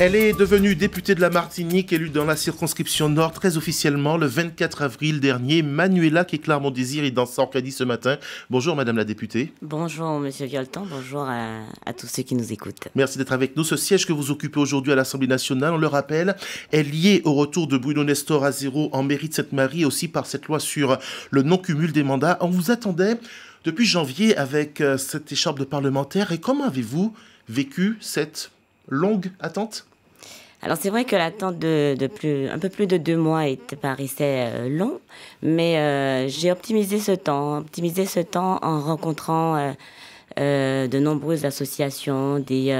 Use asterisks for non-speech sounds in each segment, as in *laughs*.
Elle est devenue députée de la Martinique, élue dans la circonscription Nord très officiellement le 24 avril dernier. Manuela qui mon désir est dans Sorcadie ce matin. Bonjour Madame la députée. Bonjour Monsieur Violetan. bonjour à, tous ceux qui nous écoutent. Merci d'être avec nous. Ce siège que vous occupez aujourd'hui à l'Assemblée nationale, on le rappelle, est lié au retour de Bruno Nestor à zéro en mérite de Sainte-Marie aussi par cette loi sur le non-cumul des mandats. On vous attendait depuis janvier avec euh, cette écharpe de parlementaire et comment avez-vous vécu cette longue attente alors c'est vrai que l'attente de, plus, un peu plus de deux mois était, paraissait euh, long, mais euh, j'ai optimisé ce temps, optimisé ce temps en rencontrant euh, de nombreuses associations, des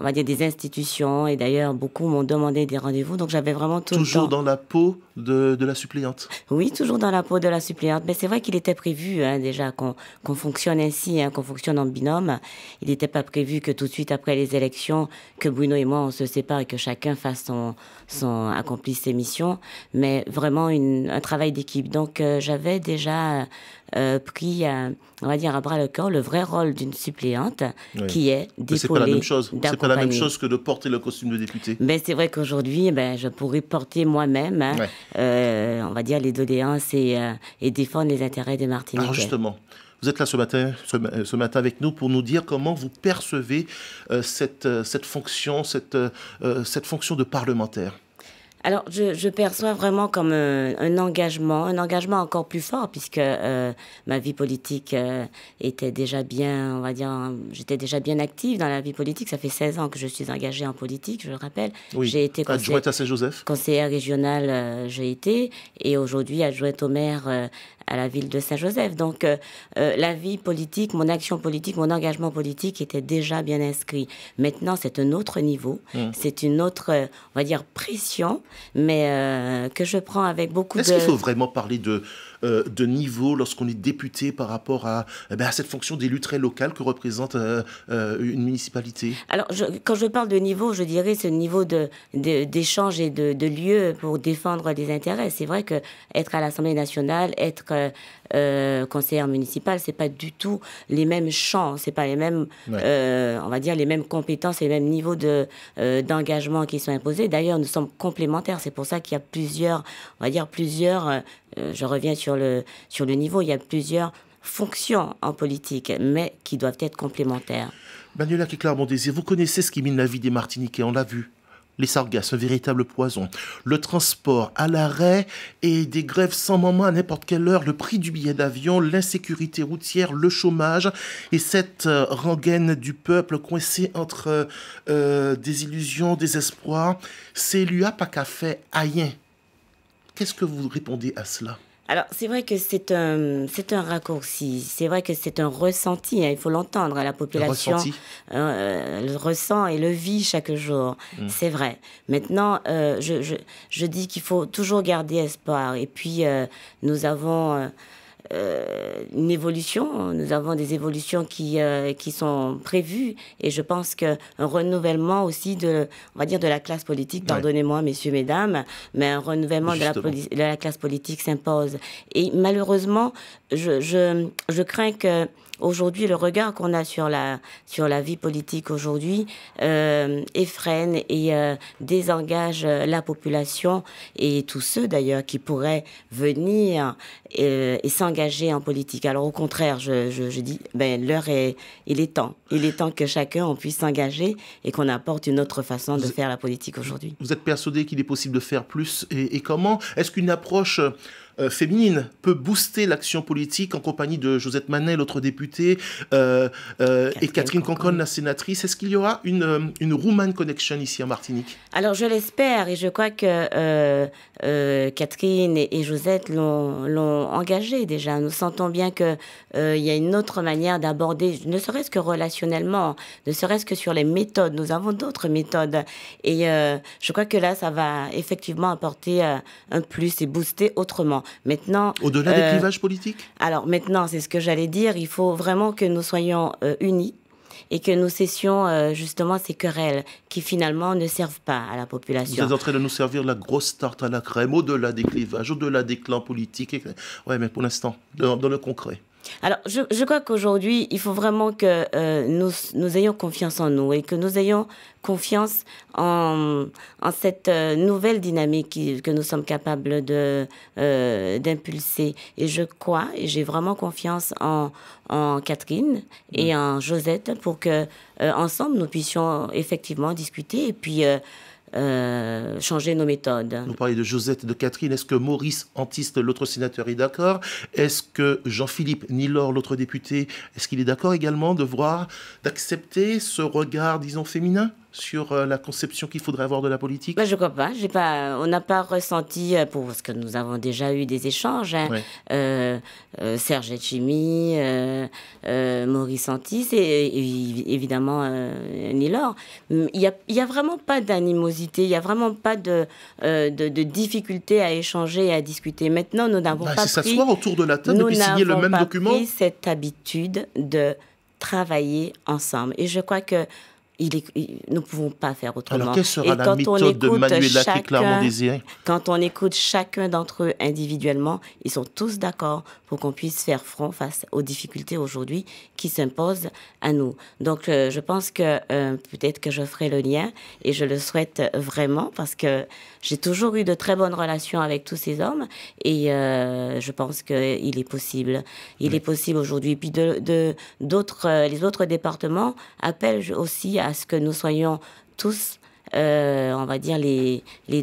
on va dire, des institutions. Et d'ailleurs, beaucoup m'ont demandé des rendez-vous. Donc, j'avais vraiment Toujours dans la peau de, de, la suppléante Oui, toujours dans la peau de la suppléante. Mais c'est vrai qu'il était prévu, hein, déjà, qu'on fonctionne ainsi, hein, qu'on fonctionne en binôme. Il n'était pas prévu que tout de suite après les élections, que Bruno et moi, on se sépare et que chacun fasse son, son accomplisse ses missions. Mais vraiment, un travail d'équipe. Donc, euh, j'avais déjà euh, pris, euh, on va dire, à bras le corps, le vrai rôle d'une suppléante qui est d'épauler, c'est la même chose que de porter le costume de député Mais ben, C'est vrai qu'aujourd'hui, eh ben, je pourrais porter moi-même, hein. euh, on va dire, les doléances et, euh, et défendre les intérêts des Martiniquais. Alors ah, justement, vous êtes là ce matin, ce, matin avec nous pour nous dire comment vous percevez euh, cette, cette fonction, cette, cette fonction de parlementaire. Alors, je, perçois vraiment comme euh, un, engagement, un engagement encore plus fort, puisque euh, ma vie politique euh, était déjà bien, on va dire, j'étais déjà bien active dans la vie politique. Ça fait 16 ans que je suis engagée en politique, je le rappelle. Oui. J'ai été conseillère, à Saint-Joseph. Conseillère régionale, j'ai été, et aujourd'hui adjointe au maire à la ville de Saint-Joseph. Donc, euh, euh, la vie politique, mon action politique, mon engagement politique était déjà bien inscrit. Maintenant, c'est un autre niveau, mmh. c'est une autre, euh, on va dire, pression, mais que je prends avec beaucoup de... Est-ce qu'il faut vraiment parler de euh, de niveau lorsqu'on est député par rapport à, eh ben, cette fonction d'élu très local que représente euh, euh, une municipalité Alors, quand je parle de niveau, je dirais ce niveau d'échange de, et de, de, lieu pour défendre des intérêts. C'est vrai que être à l'Assemblée nationale, être euh, conseillère municipale, c'est pas du tout les mêmes champs, c'est pas les mêmes, on va dire les mêmes compétences, les mêmes niveaux de d'engagement qui sont imposés. D'ailleurs, nous sommes complémentaires. C'est pour ça qu'il y a plusieurs, on va dire plusieurs. je reviens sur sur le, sur le niveau. Il y a plusieurs fonctions en politique, mais qui doivent être complémentaires. Manuela kiklar désir vous connaissez ce qui mine la vie des Martiniquais, on l'a vu les sargasses, un véritable poison. Le transport à l'arrêt et des grèves sans moment à n'importe quelle heure, le prix du billet d'avion, l'insécurité routière, le chômage et cette euh, rengaine du peuple coincé entre euh, euh, des illusions, des espoirs, c'est lui a pas qu'à fait aïen. Qu'est-ce que vous répondez à cela alors, c'est vrai que c'est un, c'est un raccourci. C'est vrai que c'est un ressenti. Hein, il faut l'entendre. Hein, la population euh, le, ressent et le vit chaque jour. Mm. C'est vrai. Maintenant, euh, je, je, je, dis qu'il faut toujours garder espoir. Et puis, euh, nous avons euh, une évolution. Nous avons des évolutions qui, euh, qui sont prévues et je pense qu'un renouvellement aussi de, on va dire, de la classe politique, pardonnez-moi, messieurs, mesdames, mais un renouvellement de la, la, classe politique s'impose. Et malheureusement, je, je, crains que aujourd'hui, le regard qu'on a sur la, sur la vie politique aujourd'hui euh, et euh, désengage la population et tous ceux d'ailleurs qui pourraient venir et s'engager en politique. Alors au contraire, je, dis, ben, l'heure est, il est temps. Il est temps que chacun on puisse s'engager et qu'on apporte une autre façon de faire la politique aujourd'hui. Vous êtes persuadé qu'il est possible de faire plus et comment Est-ce qu'une approche euh, féminine peut booster l'action politique en compagnie de Josette Manet, l'autre députée, euh, euh, et Catherine Concon, la sénatrice. Est-ce qu'il y aura une, une Roumane Connection ici en Martinique Alors je l'espère et je crois que Catherine et, Josette l'ont engagée déjà. Nous sentons bien qu'il y a une autre manière d'aborder, ne serait-ce que relationnellement, ne serait-ce que sur les méthodes. Nous avons d'autres méthodes et je crois que là, ça va effectivement apporter un plus et booster autrement au-delà des euh, clivages politiques. Alors maintenant, c'est ce que j'allais dire. Il faut vraiment que nous soyons euh, unis et que nous cessions euh, justement ces querelles qui finalement ne servent pas à la population. Vous êtes en train de nous servir la grosse tarte à la crème au-delà des clivages, au-delà des clans politiques. Oui, mais pour l'instant, dans, le concret. Alors, je, je crois qu'aujourd'hui, il faut vraiment que euh, nous, nous ayons confiance en nous et que nous ayons confiance en, en cette euh, nouvelle dynamique que nous sommes capables de euh, d'impulser. Et je crois, et j'ai vraiment confiance en, en Catherine et mm. en Josette pour que ensemble nous puissions effectivement discuter et puis euh, changer nos méthodes. Vous parlez de Josette de Catherine. Est-ce que Maurice Antiste, l'autre sénateur, est d'accord Est-ce que Jean-Philippe Nilor, l'autre député, est-ce qu'il est d'accord également de voir, d'accepter ce regard, disons, féminin sur euh, la conception qu'il faudrait avoir de la politique bah, Je ne crois pas. on n'a pas ressenti, euh, pour, ce que nous avons déjà eu des échanges, hein, euh, Serge Etchimi, Maurice Antis, et, évidemment Nilor. Hum, il n'y a, vraiment pas d'animosité, il n'y a vraiment pas de, de, difficulté à échanger et à discuter. Maintenant, nous n'avons bah, pas. autour de la table le même Pris cette habitude de travailler ensemble. Et je crois que il est, nous ne pouvons pas faire autrement. Alors, quelle sera la méthode de Quand on écoute chacun d'entre eux individuellement, ils sont tous d'accord pour qu'on puisse faire front face aux difficultés aujourd'hui qui s'imposent à nous. Donc, euh, je pense que euh, peut-être que je ferai le lien et je le souhaite vraiment parce que j'ai toujours eu de très bonnes relations avec tous ces hommes et euh, je pense qu'il est possible. Il est possible aujourd'hui. Puis de, d'autres, les autres départements appellent aussi à à ce que nous soyons tous, euh, on va dire, les, les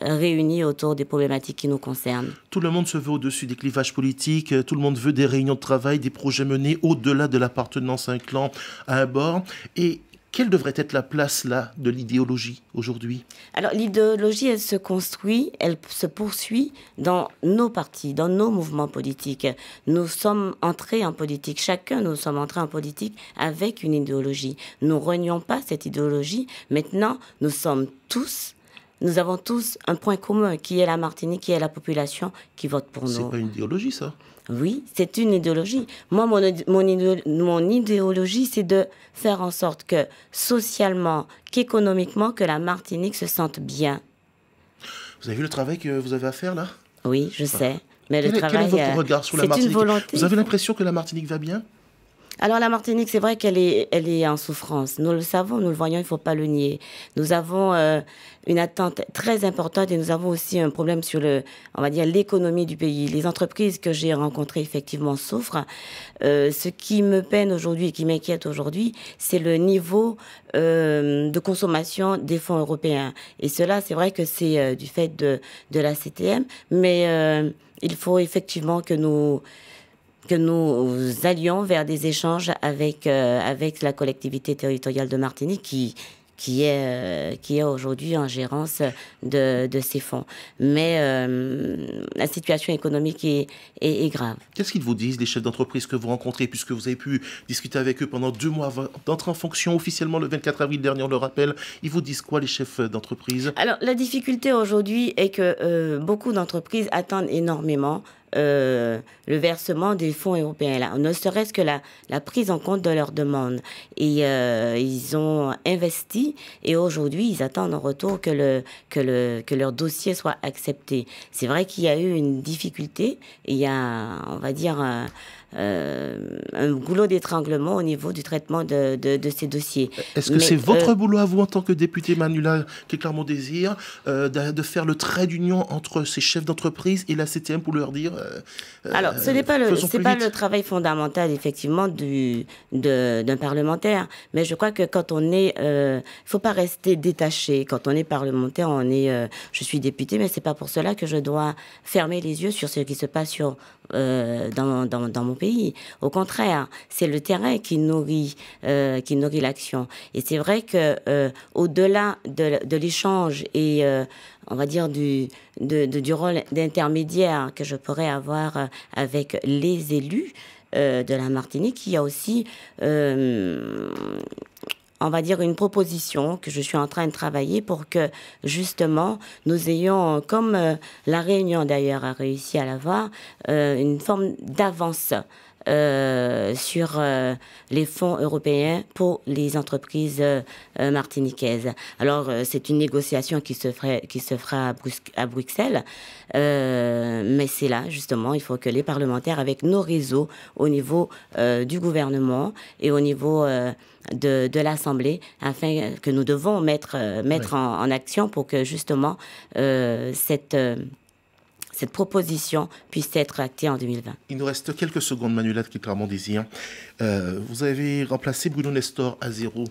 réunis autour des problématiques qui nous concernent. Tout le monde se veut au-dessus des clivages politiques, euh, tout le monde veut des réunions de travail, des projets menés au-delà de l'appartenance à un clan, à un bord. Et quelle devrait être la place là de l'idéologie aujourd'hui Alors l'idéologie, elle se construit, elle se poursuit dans nos partis, dans nos mouvements politiques. Nous sommes entrés en politique, chacun nous sommes entrés en politique avec une idéologie. Nous ne renions pas cette idéologie. Maintenant, nous sommes tous nous avons tous un point commun qui est la Martinique, qui est la population qui vote pour nous. C'est pas une idéologie, ça oui, c'est une idéologie. Moi, mon, idéologie, c'est de faire en sorte que socialement, qu'économiquement, que la Martinique se sente bien. Vous avez vu le travail que vous avez à faire là Oui, je sais. Mais le travail, euh, sur la Martinique Vous avez l'impression que la Martinique va bien alors la Martinique, c'est vrai qu'elle est, elle est en souffrance. Nous le savons, nous le voyons, il ne faut pas le nier. Nous avons euh, une attente très importante et nous avons aussi un problème sur le, on va dire, l'économie du pays. Les entreprises que j'ai rencontrées effectivement souffrent. Euh, ce qui me peine aujourd'hui et qui m'inquiète aujourd'hui, c'est le niveau euh, de consommation des fonds européens. Et cela, c'est vrai que c'est du fait de, de la CTM, mais il faut effectivement que nous que nous allions vers des échanges avec, euh, avec la collectivité territoriale de Martinique qui, qui est, euh, qui est aujourd'hui en gérance de, de, ces fonds. Mais euh, la situation économique est, est, grave. Qu'est-ce qu'ils vous disent, les chefs d'entreprise que vous rencontrez, puisque vous avez pu discuter avec eux pendant deux mois avant d'entrer en fonction officiellement le 24 avril dernier, on le rappelle. Ils vous disent quoi, les chefs d'entreprise Alors, la difficulté aujourd'hui est que beaucoup d'entreprises attendent énormément euh, le versement des fonds européens, là, ne serait-ce que la, prise en compte de leurs demandes. Et euh, ils ont investi et aujourd'hui, ils attendent en retour que, le, que, le, que leur dossier soit accepté. C'est vrai qu'il y a eu une difficulté, il y a, on va dire, euh, un goulot d'étranglement au niveau du traitement de, de, ces dossiers. Est-ce que c'est votre euh, boulot à vous en tant que député Manula qui est clairement désire euh, de, faire le trait d'union entre ces chefs d'entreprise et la CTM pour leur dire Alors, ce n'est pas, le, pas le travail fondamental effectivement du, d'un parlementaire, mais je crois que quand on est... Il faut pas rester détaché. Quand on est parlementaire, on est... je suis député, mais c'est pas pour cela que je dois fermer les yeux sur ce qui se passe sur, dans, dans mon pays. Au contraire, c'est le terrain qui nourrit, euh, qui nourrit l'action. Et c'est vrai que euh, au-delà de, l'échange et euh, on va dire du, du rôle d'intermédiaire que je pourrais avoir avec les élus de la Martinique, il y a aussi on va dire, une proposition que je suis en train de travailler pour que justement nous ayons, comme euh, la Réunion d'ailleurs a réussi à l'avoir, euh, une forme d'avance euh, sur euh, les fonds européens pour les entreprises euh, martiniquaises. Alors, c'est une négociation qui se, ferait, qui se fera à, à Bruxelles, mais c'est là, justement, il faut que les parlementaires, avec nos réseaux au niveau du gouvernement et au niveau de, de l'Assemblée, afin que nous devons mettre, mettre en, en, action pour que, justement, cette cette proposition puisse être actée en 2020. Il nous reste quelques secondes, Manuela qui est clairement désir. Euh, vous avez remplacé Bruno Nestor à zéro.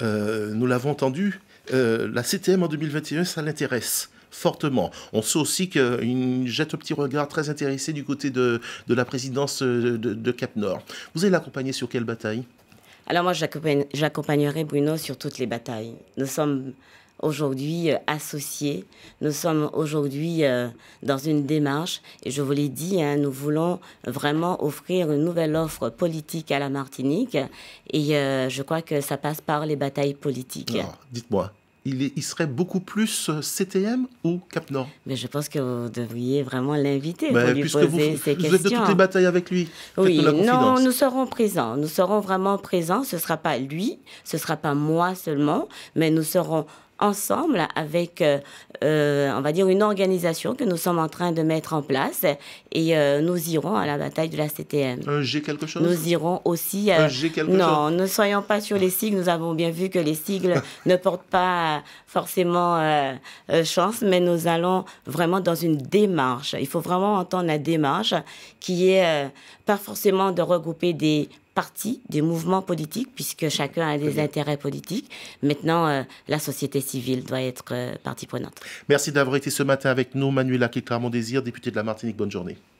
Euh, nous l'avons entendu, euh, la CTM en 2021, ça l'intéresse fortement. On sait aussi qu'il jette un petit regard très intéressé du côté de, la présidence de, de Cap-Nord. Vous allez l'accompagner sur quelle bataille alors moi, j'accompagnerai Bruno sur toutes les batailles. Nous sommes aujourd'hui euh, associés. Nous sommes aujourd'hui euh, dans une démarche, et je vous l'ai dit, hein, nous voulons vraiment offrir une nouvelle offre politique à la Martinique, et euh, je crois que ça passe par les batailles politiques. Dites-moi, il, serait beaucoup plus CTM ou Cap Mais je pense que vous devriez vraiment l'inviter pour lui poser vous, ces questions. Vous êtes de toutes les batailles avec lui. Oui, non, nous serons présents. Nous serons vraiment présents. Ce ne sera pas lui, ce ne sera pas moi seulement, mais nous serons ensemble avec, euh, euh, on va dire, une organisation que nous sommes en train de mettre en place et euh, nous irons à la bataille de la CTM. quelque chose Nous irons aussi... non, ne soyons pas sur les sigles. Nous avons bien vu que les sigles *laughs* ne portent pas forcément chance, mais nous allons vraiment dans une démarche. Il faut vraiment entendre la démarche qui est pas forcément de regrouper des partie des mouvements politiques, puisque chacun a des intérêts politiques. Maintenant, euh, la société civile doit être euh, partie prenante. Merci d'avoir été ce matin avec nous, Manuela Kitramon-Désir, députée de la Martinique. Bonne journée.